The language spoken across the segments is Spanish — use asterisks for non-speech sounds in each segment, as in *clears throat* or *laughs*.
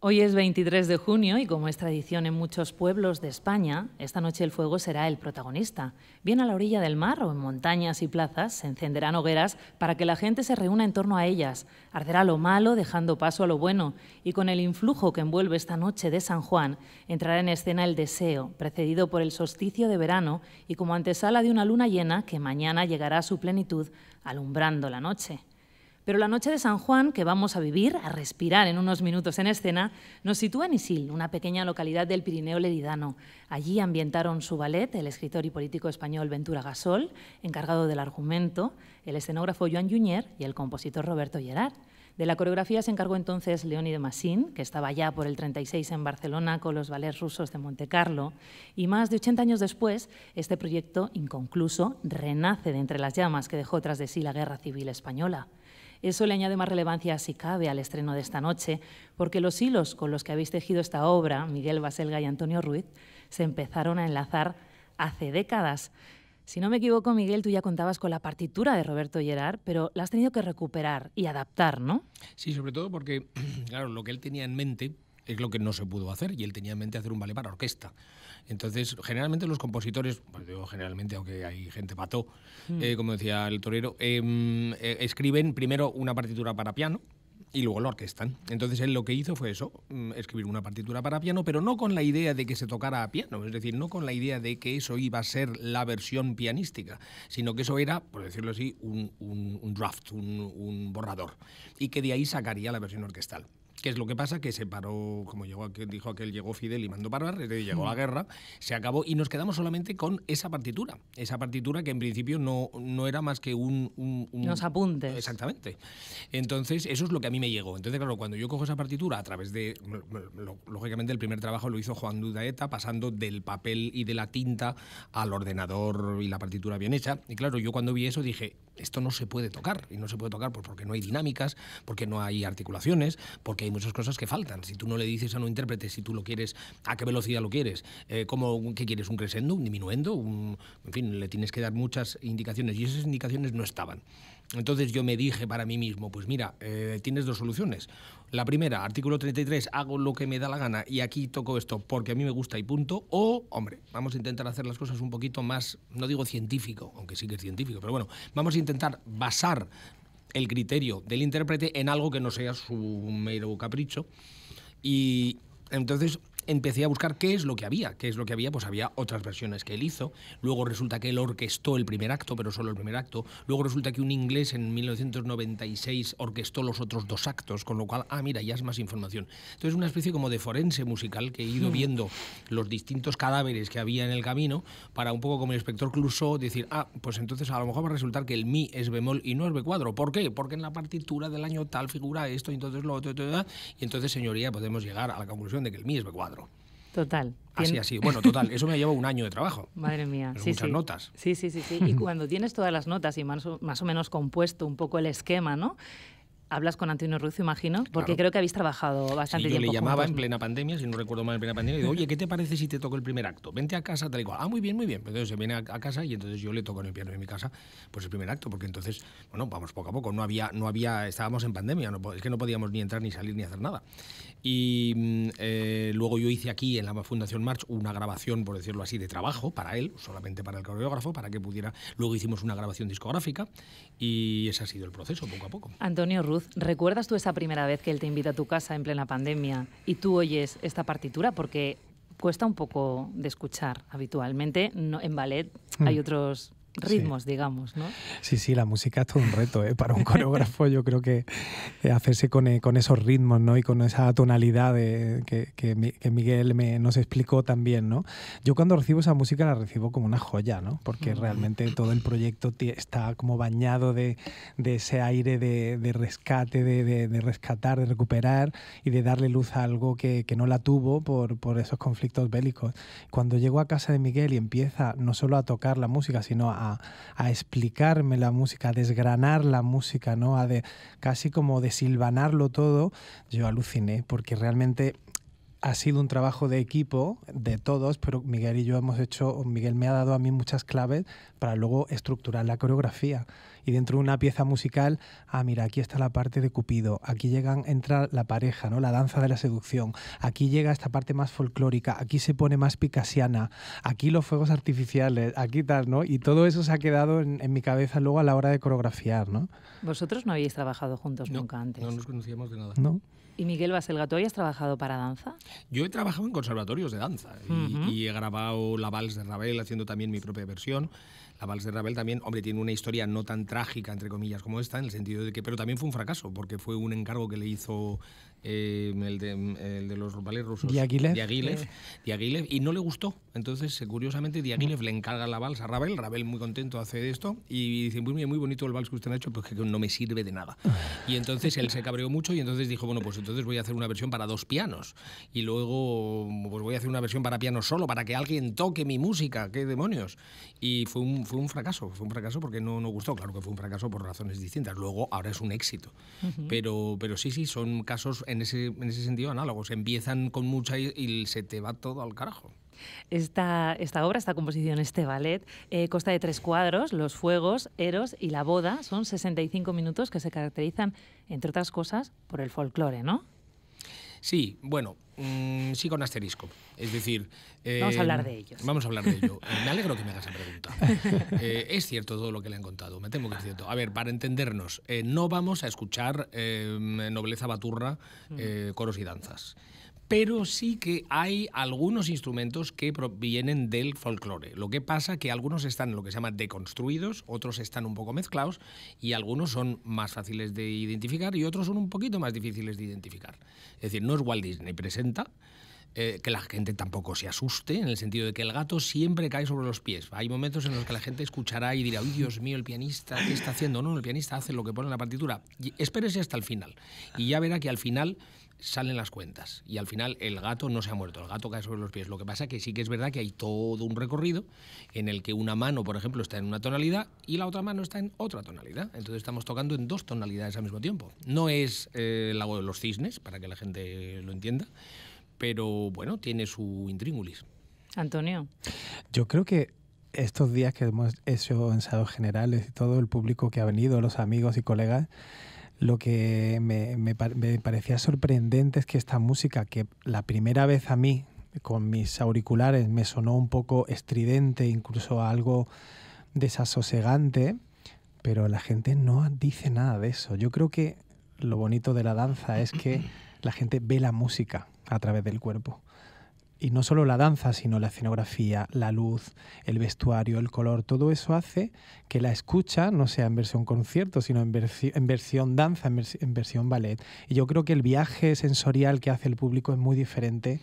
Hoy es 23 de junio y como es tradición en muchos pueblos de España, esta noche el fuego será el protagonista. Bien a la orilla del mar o en montañas y plazas se encenderán hogueras para que la gente se reúna en torno a ellas. Arderá lo malo dejando paso a lo bueno y con el influjo que envuelve esta noche de San Juan entrará en escena el deseo, precedido por el solsticio de verano y como antesala de una luna llena que mañana llegará a su plenitud alumbrando la noche. Pero la noche de San Juan, que vamos a vivir, a respirar en unos minutos en escena, nos sitúa en Isil, una pequeña localidad del Pirineo Leridano. Allí ambientaron su ballet el escritor y político español Ventura Gasol, encargado del argumento, el escenógrafo Joan Junier y el compositor Roberto Gerard. De la coreografía se encargó entonces Leoni de Massin, que estaba ya por el 36 en Barcelona con los ballets rusos de Monte Carlo, y más de 80 años después, este proyecto inconcluso renace de entre las llamas que dejó tras de sí la Guerra Civil Española. Eso le añade más relevancia, si cabe, al estreno de esta noche, porque los hilos con los que habéis tejido esta obra, Miguel Baselga y Antonio Ruiz, se empezaron a enlazar hace décadas. Si no me equivoco, Miguel, tú ya contabas con la partitura de Roberto Gerard, pero la has tenido que recuperar y adaptar, ¿no? Sí, sobre todo porque, *clears throat* claro, lo que él tenía en mente es lo que no se pudo hacer y él tenía en mente hacer un ballet para orquesta. Entonces, generalmente los compositores, pues generalmente, aunque hay gente pató, hmm. eh, como decía el torero, em, eh, escriben primero una partitura para piano, y luego la orquestan. Entonces él lo que hizo fue eso, mm, escribir una partitura para piano, pero no con la idea de que se tocara a piano, es decir, no con la idea de que eso iba a ser la versión pianística, sino que eso era, por decirlo así, un, draft, un borrador, y que de ahí sacaría la versión orquestal que es lo que pasa? Que se paró, como llegó, dijo aquel, llegó Fidel y mandó parar, llegó la hmm. guerra, se acabó y nos quedamos solamente con esa partitura. Esa partitura que en principio no, no era más que un, Unos apuntes. Exactamente. Entonces, eso es lo que a mí me llegó. Entonces, claro, cuando yo cojo esa partitura a través de. lógicamente, el primer trabajo lo hizo Juan Dudaeta, pasando del papel y de la tinta al ordenador y la partitura bien hecha. Y claro, yo cuando vi eso dije, esto no se puede tocar. Y no se puede tocar pues porque no hay dinámicas, porque no hay articulaciones, porque hay muchas cosas que faltan. Si tú no le dices a un intérprete si tú lo quieres, a qué velocidad lo quieres, eh, cómo, qué quieres, un crescendo, un diminuendo, en fin, le tienes que dar muchas indicaciones y esas indicaciones no estaban. Entonces yo me dije para mí mismo, pues mira, eh, tienes dos soluciones. La primera, artículo 33, hago lo que me da la gana y aquí toco esto porque a mí me gusta y punto. O, hombre, vamos a intentar hacer las cosas un poquito más, no digo científico, aunque sí que es científico, pero bueno, vamos a intentar basar el criterio del intérprete en algo que no sea su mero capricho. Y entonces empecé a buscar qué es lo que había. ¿Qué es lo que había? Pues había otras versiones que él hizo. Luego resulta que él orquestó el primer acto, pero solo el primer acto. Luego resulta que un inglés en 1996 orquestó los otros dos actos, con lo cual, ah, mira, ya es más información. Entonces, una especie como de forense musical que he ido hmm. viendo los distintos cadáveres que había en el camino para un poco como el inspector Clouseau decir, ah, pues entonces a lo mejor va a resultar que el mi es bemol y no es b cuadro. ¿Por qué? Porque en la partitura del año tal figura esto, entonces lo otro, y entonces, señoría, podemos llegar a la conclusión de que el mi es b cuadro. Total. Así, ah, así. Bueno, total, eso me llevado un año de trabajo. *laughs* Madre mía. muchas notas. Sí, sí, sí, sí. Y *laughs* cuando tienes todas las notas y más más o menos compuesto un poco el esquema, ¿no? Hablas con Antonio Ruiz, imagino, porque creo que habéis trabajado bastante yo tiempo. Yo le llamaba en plena pandemia, si no recuerdo mal, en plena pandemia, y digo, oye, ¿qué te parece si te toco el primer acto? Vente a casa, te digo Ah, muy bien, muy bien. Entonces se viene a, casa y entonces yo le toco en el piano en mi casa, pues el primer acto, porque entonces, bueno, vamos poco a poco. No había, no había, estábamos en pandemia, es que no podíamos ni entrar, ni salir, ni hacer nada. Y mm, eh, luego yo hice aquí en la Fundación March una grabación, por decirlo así, de trabajo para él, solamente para el coreógrafo, para que pudiera. Luego hicimos una grabación discográfica y ese ha sido el proceso, poco a poco. Antonio ¿recuerdas tú esa primera vez que él te invita a tu casa en plena pandemia y tú oyes esta partitura? Porque cuesta un poco de escuchar habitualmente. No, en ballet hay mm. otros ritmos, digamos, ¿no? Sí, sí, la música es todo un reto, ¿eh? Para un coreógrafo yo creo que eh, hacerse eh, con, esos ritmos, ¿no? Y con esa tonalidad que, Miguel nos explicó también, ¿no? Yo cuando recibo esa música la recibo como una joya, ¿no? Porque mm. realmente todo el proyecto está como bañado de, ese aire de, rescate, de, rescatar, de recuperar y de darle luz a algo que, no la tuvo por, por esos conflictos bélicos. Cuando llego a casa de Miguel y empieza no solo a tocar la música, sino a a, explicarme la música, a desgranar la música, ¿no? A casi como desilvanarlo todo, yo aluciné, porque realmente ha sido un trabajo de equipo de todos, pero Miguel y yo hemos hecho, Miguel me ha dado a mí muchas claves para luego estructurar la coreografía y dentro de una pieza musical, ah, mira, aquí está la parte de Cupido, aquí llegan, entra la pareja, ¿no? La danza de la seducción, aquí llega esta parte más folclórica, aquí se pone más picasiana, aquí los fuegos artificiales, aquí tal, ¿no? Y todo eso se ha quedado en, mi cabeza luego a la hora de coreografiar, ¿no? Vosotros no habéis trabajado juntos nunca antes. No nos conocíamos de nada. No. ¿Y Miguel Baselga, ¿y has trabajado para danza? Yo he trabajado en conservatorios de danza y, he grabado la Vals de Ravel haciendo también mi propia versión. La Vals de Ravel también, hombre, tiene una historia no tan trágica, entre comillas, como esta, en el sentido de que, pero también fue un fracaso, porque fue un encargo que le hizo Em, em, el, de, los rurales rusos. Diaghilev. Diaghilev, y no le gustó. Entonces, eh, curiosamente, Diaghilev le encarga la vals a Ravel, Ravel muy contento hace esto, y dice, muy, muy bonito el vals que usted ha hecho, pero pues que no me sirve de nada. Y entonces él se cabreó mucho y entonces dijo, bueno, pues entonces voy a hacer una versión para dos pianos, y luego pues voy a hacer una versión para piano solo, para que alguien toque mi música, qué demonios. Y fue un, fue un fracaso, fue un fracaso porque no, no gustó, claro que fue un fracaso por razones distintas. Luego, ahora es un éxito. pero, pero sí, sí, son casos en ese, sentido análogos. Empiezan con mucha y, se te va todo al carajo. Esta, esta, obra, esta composición, este ballet, eh, consta de tres cuadros, Los Fuegos, Eros y La Boda. Son 65 minutos que se caracterizan, entre otras cosas, por el folclore, ¿no? Sí, bueno, mm, sí con asterisco. Es decir... vamos a hablar em, de ellos. Vamos a hablar de ello. *laughs* me alegro que me hagas la pregunta. *laughs* Eh, es cierto todo lo que le han contado, me temo que es cierto. A ver, para entendernos, eh, no vamos a escuchar em, nobleza baturra, mm. eh, coros y danzas pero sí que hay algunos instrumentos que provienen del folclore. Lo que pasa es que algunos están lo que se llama deconstruidos, otros están un poco mezclados y algunos son más fáciles de identificar y otros son un poquito más difíciles de identificar. Es decir, no es Walt Disney presenta, eh, que la gente tampoco se asuste, en el sentido de que el gato siempre cae sobre los pies. Hay momentos en los que la gente escuchará y dirá, Dios mío, el pianista, ¿qué está haciendo? No, el pianista hace lo que pone en la partitura. Y espérese hasta el final. Y ya verá que al final salen las cuentas y al final el gato no se ha muerto, el gato cae sobre los pies. Lo que pasa que sí que es verdad que hay todo un recorrido en el que una mano, por ejemplo, está en una tonalidad y la otra mano está en otra tonalidad. Entonces estamos tocando en dos tonalidades al mismo tiempo. No es eh, el lago de los cisnes, para que la gente lo entienda, pero bueno, tiene su intríngulis. Antonio. Yo creo que estos días que hemos hecho ensayos generales y todo el público que ha venido, los amigos y colegas, lo que me, me parecía sorprendente es que esta música, que la primera vez a mí, con mis auriculares, me sonó un poco estridente, incluso algo desasosegante, pero la gente no dice nada de eso. Yo creo que lo bonito de la danza es que la gente ve la música a través del cuerpo y no solo la danza, sino la escenografía, la luz, el vestuario, el color, todo eso hace que la escucha no sea en versión concierto, sino en, versión danza, en, versión ballet. Y yo creo que el viaje sensorial que hace el público es muy diferente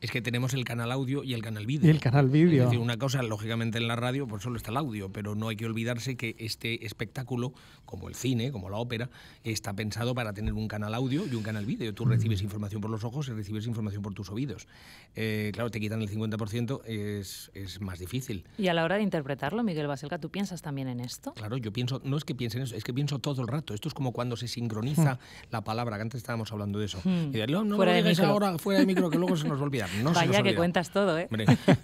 es que tenemos el canal audio y el canal vídeo. Y el canal vídeo. una cosa, lógicamente en la radio, por pues solo está el audio, pero no hay que olvidarse que este espectáculo, como el cine, como la ópera, está pensado para tener un canal audio y un canal vídeo. Tú mm. recibes información por los ojos y recibes información por tus oídos. Eh, claro, te quitan el 50%, es, es más difícil. Y a la hora de interpretarlo, Miguel Baselga, ¿tú piensas también en esto? Claro, yo pienso, no es que piense en eso, es que pienso todo el rato. Esto es como cuando se *laughs* sincroniza la palabra, que antes estábamos hablando de eso. Hmm. Y de, no, no, fuera, fuera de micro, que luego se nos olvidar. No Vaya que cuentas todo, ¿eh?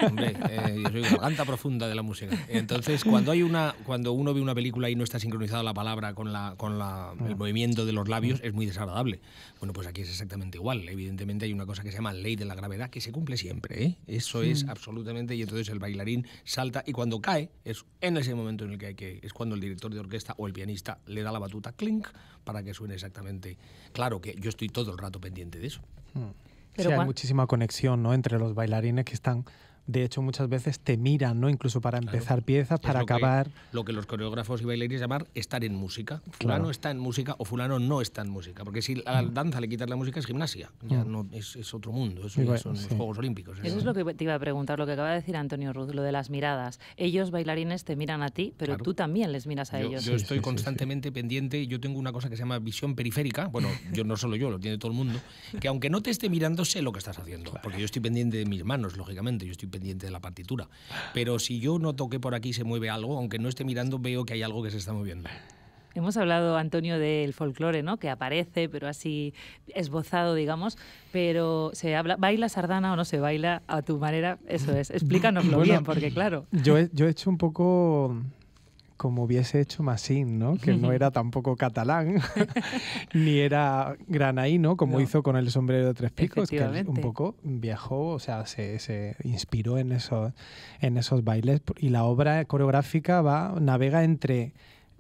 Hombre, eh, yo soy garganta profunda de la música. Entonces, cuando hay una, cuando uno ve una película y no está sincronizada la palabra con la, con la, el mm. movimiento de los labios, mm. es muy desagradable. Bueno, pues aquí es exactamente igual. Evidentemente hay una cosa que se llama ley de la gravedad que se cumple siempre. ¿eh? Eso es mm. absolutamente. Y entonces el bailarín salta y cuando cae es en ese momento en el que hay que es cuando el director de orquesta o el pianista le da la batuta clink para que suene exactamente. Claro que yo estoy todo el rato pendiente de eso sí, hay muchísima conexión ¿no? entre los bailarines que están de hecho muchas veces te miran, ¿no? Incluso para empezar piezas, para acabar. lo que los coreógrafos y bailarines llaman estar en música. Fulano está en música o fulano no está en música. Porque si a la mm. danza le quitas la música es gimnasia, ya mm. no es, otro mundo, eso son los Juegos Olímpicos. Eso es lo que te iba a preguntar, lo que acaba de decir Antonio Ruz, lo de las miradas. Ellos bailarines te miran a ti, pero tú también les miras a ellos. Yo estoy constantemente pendiente, yo tengo una cosa que se llama visión periférica, bueno, *laughs* yo no solo yo, lo tiene todo el mundo, que aunque no te esté mirando sé lo que estás haciendo, porque yo estoy pendiente de mis manos, lógicamente, yo estoy de la partitura. Pero si yo noto que por aquí se mueve algo, aunque no esté mirando, veo que hay algo que se está moviendo. Hemos hablado, Antonio, del folclore, ¿no? Que aparece, pero así esbozado, digamos. Pero se habla, ¿baila sardana o no se baila a tu manera? Eso es. *laughs* Explícanoslo bien, porque claro. yo he hecho un poco como hubiese hecho Massin, ¿no? que no era tampoco catalán, *laughs* *laughs* ni era granaíno, como hizo con el sombrero de tres picos, que un poco viajó, o sea, se, inspiró en esos, en esos bailes. Y la obra coreográfica va, navega entre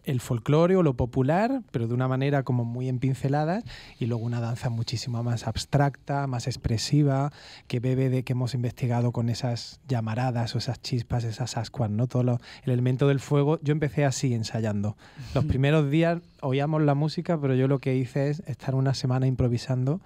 el folclore o lo popular, pero de una manera como muy en pinceladas, y luego una danza muchísimo más abstracta, más expresiva, que bebe de que hemos investigado con esas llamaradas o esas chispas, esas ascuas, ¿no? Todo el elemento del fuego. Yo empecé así ensayando. Los primeros días oíamos la música, pero yo lo que hice es estar una semana improvisando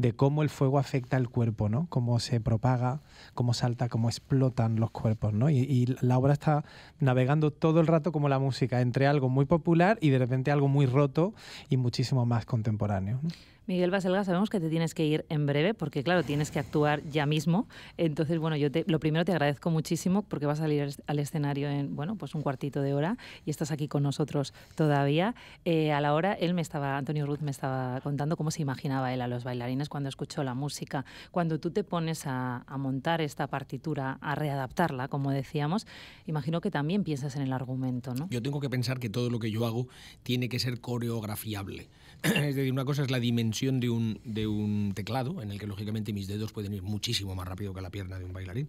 de cómo el fuego afecta al cuerpo, ¿no? Cómo se propaga, cómo salta, cómo explotan los cuerpos, ¿no? Y, la obra está navegando todo el rato como la música, entre algo muy popular y de repente algo muy roto y muchísimo más contemporáneo. Miguel Baselga, sabemos que te tienes que ir en breve porque, claro, tienes que actuar ya mismo. Entonces, bueno, yo te, lo primero te agradezco muchísimo porque vas a salir al escenario en, bueno, pues un cuartito de hora y estás aquí con nosotros todavía. Eh, a la hora, él me estaba, Antonio Ruth me estaba contando cómo se imaginaba él a los bailarines cuando escuchó la música. Cuando tú te pones a, a montar esta partitura, a readaptarla, como decíamos, imagino que también piensas en el argumento, ¿no? Yo tengo que pensar que todo lo que yo hago tiene que ser coreografiable. *clears throat* es decir, una cosa es la dimensión de un, de un teclado, en el que lógicamente mis dedos pueden ir muchísimo más rápido que la pierna de un bailarín,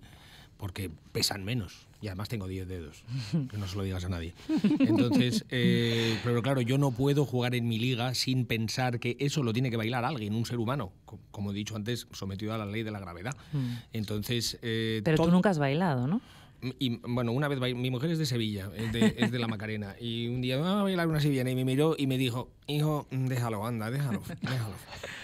porque pesan menos. Y además tengo 10 dedos, que no se lo digas a nadie. Entonces, eh, pero claro, yo no puedo jugar en mi liga sin pensar que eso lo tiene que bailar alguien, un ser humano, como he dicho antes, sometido a la ley de la gravedad. Mm. Entonces... Eh, pero tú nunca has bailado, ¿no? y bueno, una vez mi mujer es de Sevilla, es de, la Macarena, y un día me ah, a bailar una sevillana y me miró y me dijo, hijo, mm, déjalo, anda, déjalo, *laughs* déjalo.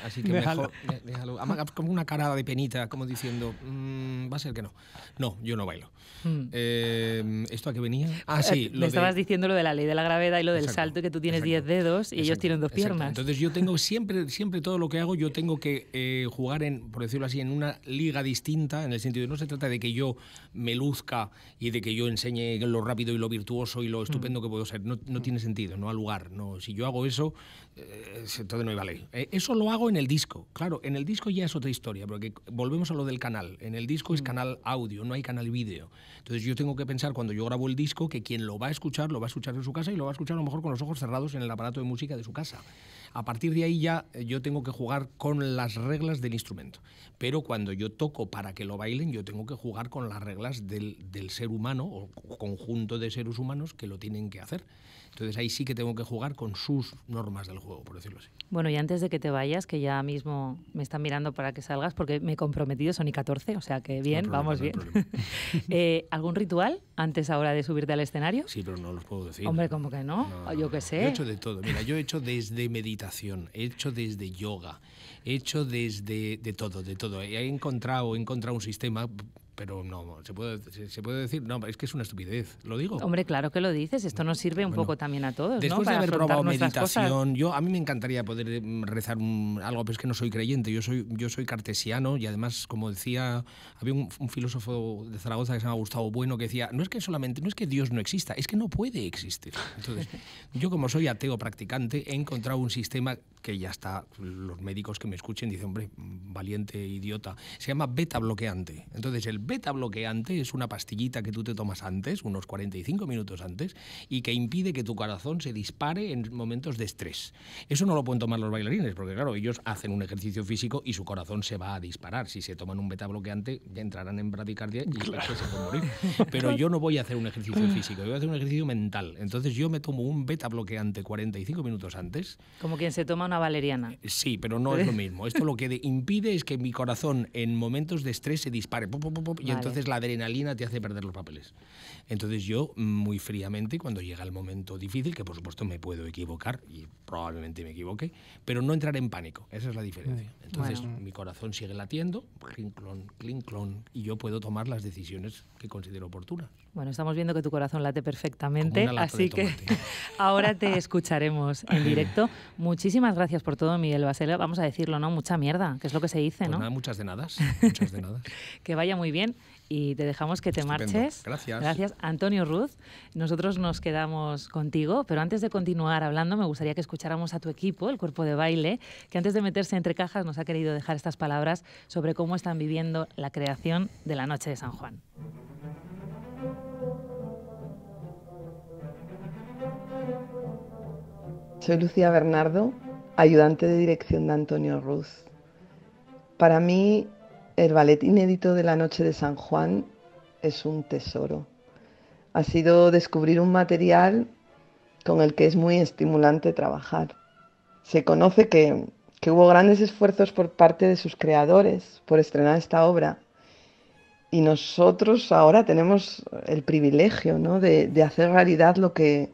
Así que mejor, déjalo. Como una cara de penita, como diciendo, mm, va a ser que no. No, yo no bailo. Hmm. Em, ¿Esto a qué venía? Eh, ah, sí. Lo Me estabas diciendo lo de la ley de la gravedad y lo del salto, que tú tienes 10 dedos y ellos tienen dos piernas. Entonces yo tengo siempre, siempre todo lo que hago, yo tengo que eh, jugar en, por decirlo así, en una liga distinta, en el sentido de no se trata de que yo me luzca y de que yo enseñe lo rápido y lo virtuoso y lo hmm. estupendo que puedo ser. No, hmm. tiene sentido, no al lugar. No. Si yo hago eso, eh, entonces no iba a eh, Eso lo hago en el disco. Claro, en el disco ya es otra historia, porque volvemos a lo del canal. En el disco es mm. canal audio, no hay canal vídeo. Entonces yo tengo que pensar cuando yo grabo el disco que quien lo va a escuchar, lo va a escuchar en su casa y lo va a escuchar a lo mejor con los ojos cerrados en el aparato de música de su casa. A partir de ahí ya eh, yo tengo que jugar con las reglas del instrumento. Pero cuando yo toco para que lo bailen, yo tengo que jugar con las reglas del, ser humano o conjunto de seres humanos que lo tienen que hacer. Entonces ahí sí que tengo que jugar con sus normas del juego, por decirlo así. Bueno, y antes de que te vayas, que ya mismo me están mirando para que salgas, porque me he comprometido, son y 14, o sea que bien, vamos bien. *laughs* Eh, ¿Algún ritual antes ahora de subirte al escenario? Sí, pero no los puedo decir. Hombre, ¿cómo que no? yo qué sé. Yo he hecho de todo. Mira, yo he hecho desde meditación hecho desde yoga, hecho desde de todo, de todo. He encontrado, he encontrado un sistema pero no, ¿se puede, se puede decir, no, es que es una estupidez, lo digo. Hombre, claro que lo dices, esto nos sirve un poco también a todos. Después ¿no? de haber probado meditación, yo a mí me encantaría poder em, rezar algo, pero es que no soy creyente, yo soy, yo soy cartesiano y además, como decía, había un, filósofo de Zaragoza que se llama Gustavo Bueno que decía, no es que solamente, no es que Dios no exista, es que no puede existir. Entonces, *laughs* yo como soy ateo practicante, he encontrado un sistema que ya está, los médicos que me escuchen dicen, hombre, valiente, idiota, se llama beta bloqueante. Entonces, el beta bloqueante es una pastillita que tú te tomas antes, unos 45 minutos antes, y que impide que tu corazón se dispare en momentos de estrés. Eso no lo pueden tomar los bailarines, porque claro, ellos hacen un ejercicio físico y su corazón se va a disparar. Si se toman un beta bloqueante, ya entrarán en bradicardia y se pueden morir. Pero yo no voy a hacer un ejercicio *laughs* físico, yo voy a hacer un ejercicio mental. Entonces yo me tomo un beta bloqueante 45 minutos antes. Como quien se toma una valeriana. Eh, sí, pero no es lo mismo. Esto lo que impide es que mi corazón en momentos de estrés se dispare. pum, pum y entonces la adrenalina te hace perder los papeles. Entonces yo, muy fríamente, cuando llega el momento difícil, que por supuesto me puedo equivocar y probablemente me equivoque, pero no entrar en pánico, esa es la diferencia. Entonces mi corazón sigue latiendo, clink, clon, y yo puedo tomar las decisiones que considero oportunas. Bueno, estamos viendo que tu corazón late perfectamente, así que *laughs* ahora te escucharemos en directo. Muchísimas gracias por todo, Miguel Basel. Vamos a decirlo, ¿no? Mucha mierda, que es lo que se dice, pues ¿no? muchas de nada. Muchas de nada. *laughs* que vaya muy bien y te dejamos que te marches. Gracias. Gracias, Antonio Ruz. Nosotros nos quedamos contigo, pero antes de continuar hablando, me gustaría que escucháramos a tu equipo, el cuerpo de baile, que antes de meterse entre cajas nos ha querido dejar estas palabras sobre cómo están viviendo la creación de la Noche de San Juan. Soy Lucía Bernardo, ayudante de dirección de Antonio Ruz. Para mí el ballet inédito de la Noche de San Juan es un tesoro. Ha sido descubrir un material con el que es muy estimulante trabajar. Se conoce que, hubo grandes esfuerzos por parte de sus creadores por estrenar esta obra y nosotros ahora tenemos el privilegio ¿no? de, hacer realidad lo que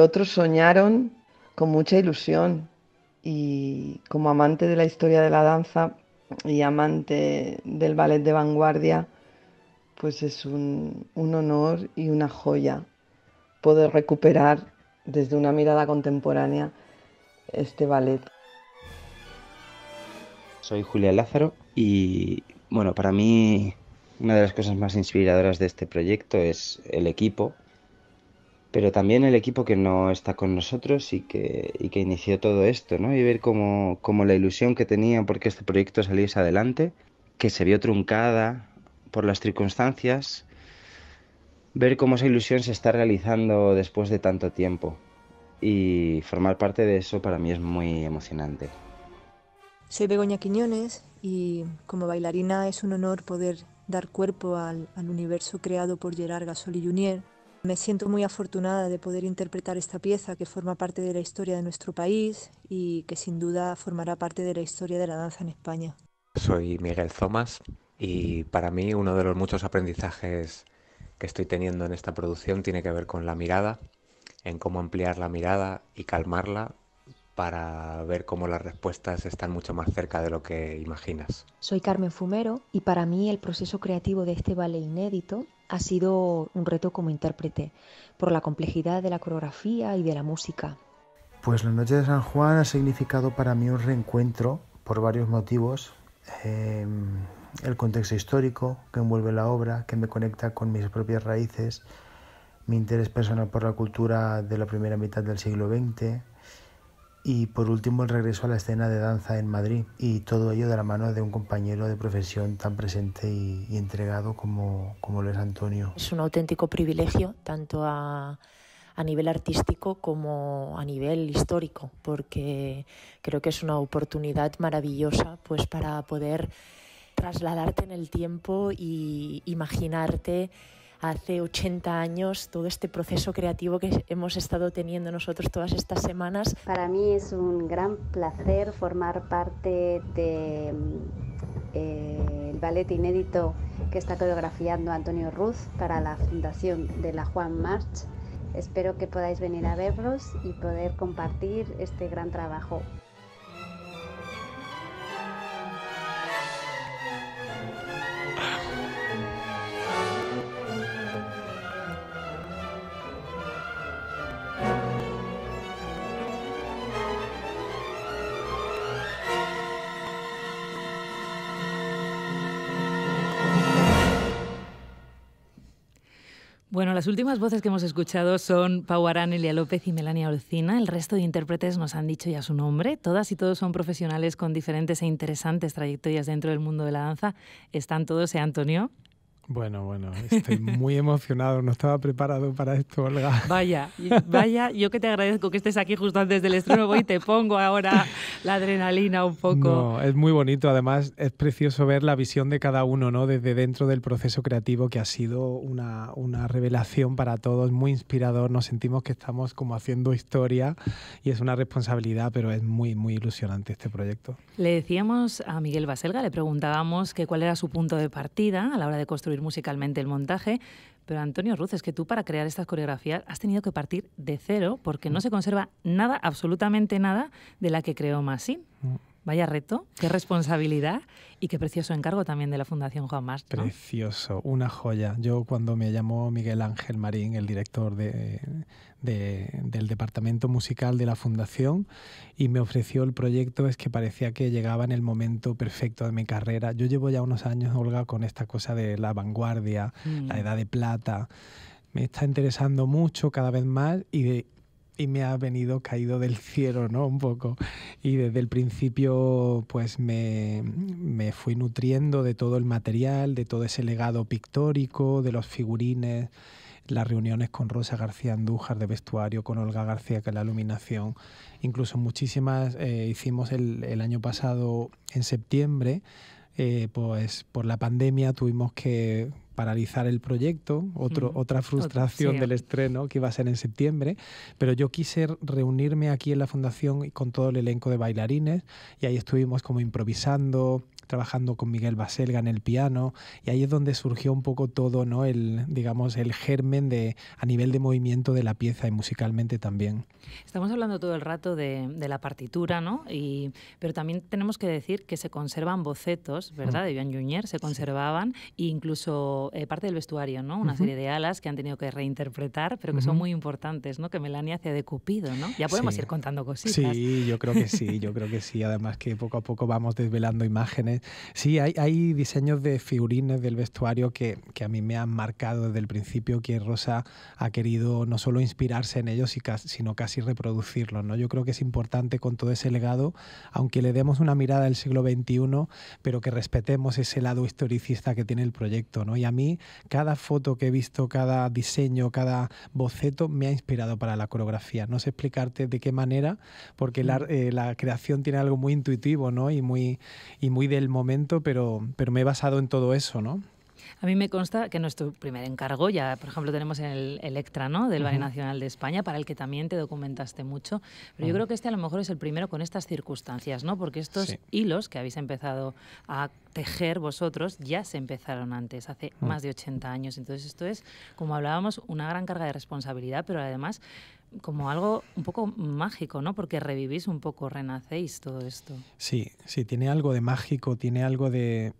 otros soñaron con mucha ilusión. Y como amante de la historia de la danza, y amante del ballet de vanguardia, pues es un, un honor y una joya poder recuperar desde una mirada contemporánea este ballet. Soy Julia Lázaro y bueno, para mí una de las cosas más inspiradoras de este proyecto es el equipo pero también el equipo que no está con nosotros y que, inició todo esto, ¿no? Y ver cómo, la ilusión que tenía porque este proyecto saliese adelante, que se vio truncada por las circunstancias, ver cómo esa ilusión se está realizando después de tanto tiempo. Y formar parte de eso para mí es muy emocionante. Soy Begoña Quiñones y como bailarina es un honor poder dar cuerpo al, al universo creado por Gerard Gasoli y me siento muy afortunada de poder interpretar esta pieza que forma parte de la historia de nuestro país y que sin duda formará parte de la historia de la danza en España. Soy Miguel Zomas y para mí uno de los muchos aprendizajes que estoy teniendo en esta producción tiene que ver con la mirada, en cómo ampliar la mirada y calmarla para ver cómo las respuestas están mucho más cerca de lo que imaginas. Soy Carmen Fumero y para mí el proceso creativo de este ballet inédito ha sido un reto como intérprete, por la complejidad de la coreografía y de la música. Pues la noche de San Juan ha significado para mí un reencuentro por varios motivos. Em, el contexto histórico que envuelve la obra, que me conecta con mis propias raíces, mi interés personal por la cultura de la primera mitad del siglo XX, y por último el regreso a la escena de danza en Madrid y todo ello de la mano de un compañero de profesión tan presente y, entregado como, como lo es Antonio. Es un auténtico privilegio tanto a, nivel artístico como a nivel histórico porque creo que es una oportunidad maravillosa pues para poder trasladarte en el tiempo y imaginarte hace 80 años todo este proceso creativo que hemos estado teniendo nosotros todas estas semanas. Para mí es un gran placer formar parte del eh, ballet inédito que está coreografiando Antonio Ruz para la Fundación de la Juan March. Espero que podáis venir a verlos y poder compartir este gran trabajo. las últimas voces que hemos escuchado son Pau Arán, Elia López y Melania Olcina. El resto de intérpretes nos han dicho ya su nombre. Todas y todos son profesionales con diferentes e interesantes trayectorias dentro del mundo de la danza. Están todos, ¿eh, Antonio? Bueno, bueno, estoy *laughs* muy emocionado, no estaba preparado para esto, Olga. Vaya, vaya, yo que te agradezco que estés aquí justo antes del estreno, voy y te pongo ahora la adrenalina un poco. No, es muy bonito, además es precioso ver la visión de cada uno, ¿no? Desde dentro del proceso creativo que ha sido una, revelación para todos, muy inspirador, nos sentimos que estamos como haciendo historia y es una responsabilidad, pero es muy, muy ilusionante este proyecto. Le decíamos a Miguel Baselga, le preguntábamos que cuál era su punto de partida a la hora de construir musicalmente el montaje. Pero Antonio Ruz, es que tú para crear estas coreografías has tenido que partir de cero porque no mm. se conserva nada, absolutamente nada, de la que creó Massin. Mm. Vaya reto, qué responsabilidad y qué precioso encargo también de la Fundación Juan Mars. Precioso, una joya. Yo cuando me llamó Miguel Ángel Marín, el director del departamento musical de la Fundación, y me ofreció el proyecto, es que parecía que llegaba en el momento perfecto de mi carrera. Yo llevo ya unos años, Olga, con esta cosa de la vanguardia, mm. la edad de plata me está interesando mucho cada vez más y, de, y me ha venido caído del *laughs* cielo, ¿no? Un poco. Y desde el principio, pues me, me, fui nutriendo de todo el material, de todo ese legado pictórico, de los figurines, las reuniones con Rosa García Andújar de vestuario, con Olga García, que es la iluminación. Incluso muchísimas eh, hicimos el, año pasado, en septiembre, eh, pues por la pandemia tuvimos que paralizar el proyecto, otro, otra frustración del estreno que iba a ser en septiembre, pero yo quise reunirme aquí en la fundación con todo el elenco de bailarines y ahí estuvimos como improvisando, trabajando con Miguel Baselga en el piano y ahí es donde surgió un poco todo, ¿no? El digamos el germen de a nivel de movimiento de la pieza y musicalmente también. Estamos hablando todo el rato de, la partitura, ¿no? Y, pero también tenemos que decir que se conservan bocetos, ¿verdad? Mm. De Joan Junier se conservaban e incluso eh, parte del vestuario, ¿no? Una serie de alas que han tenido que reinterpretar, pero que son muy importantes, ¿no? Que Melania hace de Cupido, ¿no? Ya podemos ir contando cositas. Sí, yo creo que sí, yo creo que sí. Además que poco a poco vamos desvelando imágenes Sí, hay, diseños de figurines del vestuario que, a mí me han marcado desde el principio, que Rosa ha querido no solo inspirarse en ellos, sino casi reproducirlos. ¿no? Yo creo que es importante con todo ese legado, aunque le demos una mirada al siglo XXI, pero que respetemos ese lado historicista que tiene el proyecto. ¿no? Y a mí, cada foto que he visto, cada diseño, cada boceto, me ha inspirado para la coreografía. No sé explicarte de qué manera, porque la, mm. eh, creación tiene algo muy intuitivo y, muy, y muy momento, pero, pero me he basado en todo eso, ¿no? A mí me consta que nuestro primer encargo, ya por ejemplo tenemos el Electra, ¿no? Del uh Nacional de España, para el que también te documentaste mucho. Pero yo creo que este a lo mejor es el primero con estas circunstancias, ¿no? Porque estos hilos que habéis empezado a tejer vosotros ya se empezaron antes, hace mm. más de 80 años. Entonces esto es, como hablábamos, una gran carga de responsabilidad, pero además como algo un poco mágico, ¿no? Porque revivís un poco, renacéis todo esto. Sí, sí, tiene algo de mágico, tiene algo de,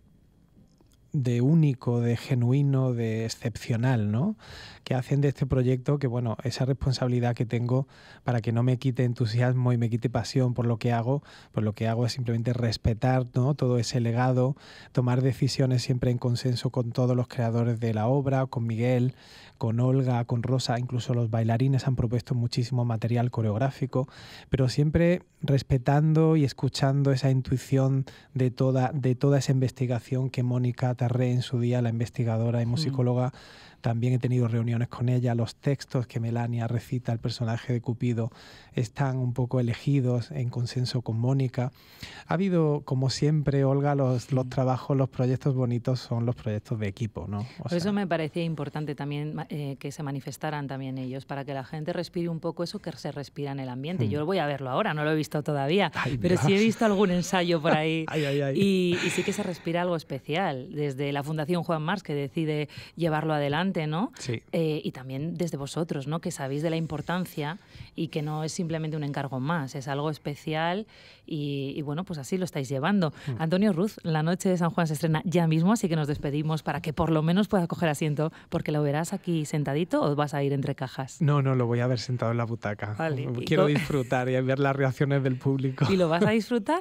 de único, de genuino, de excepcional, ¿no? Que hacen de este proyecto que, bueno, esa responsabilidad que tengo para que no me quite entusiasmo y me quite pasión por lo que hago, pues lo que hago es simplemente respetar ¿no? todo ese legado, tomar decisiones siempre en consenso con todos los creadores de la obra, con Miguel, con Olga, con Rosa, incluso los bailarines han propuesto muchísimo material coreográfico, pero siempre respetando y escuchando esa intuición de toda, de toda esa investigación que Mónica Tarré en su día, la investigadora y hmm. musicóloga, también he tenido reuniones con ella, los textos que Melania recita el personaje de Cupido están un poco elegidos en consenso con Mónica. Ha habido, como siempre, Olga, los, los trabajos, los proyectos bonitos son los proyectos de equipo, ¿no? Por eso me parecía importante también eh, que se manifestaran también ellos, para que la gente respire un poco eso que se respira en el ambiente. Hmm. Yo voy a verlo ahora, no lo he visto todavía, pero sí he visto algún ensayo por *laughs* ahí. y, sí que se respira algo especial desde la Fundación Juan Mars, que decide llevarlo adelante, ¿no? Eh, y también desde vosotros, ¿no? Que sabéis de la importancia y que no es simplemente un encargo más, es algo especial y, bueno, pues así lo estáis llevando. Mm. Antonio Ruz, la noche de San Juan se estrena ya mismo, así que nos despedimos para que por lo menos pueda coger asiento, porque lo verás aquí sentadito o vas a ir entre cajas. No, no, lo voy a ver sentado en la butaca. *laughs* Quiero disfrutar y ver las reacciones del público. ¿Y lo vas a *laughs* disfrutar?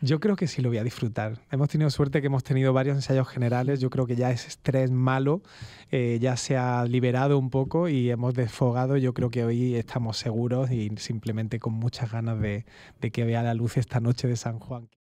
Yo creo que sí lo voy a disfrutar. Hemos tenido suerte que hemos tenido varios ensayos generales. Yo creo que ya ese estrés malo eh, ya se ha liberado un poco y hemos desfogado. Yo creo que hoy estamos seguros y simplemente con muchas ganas de que vea la luz esta noche de San Juan.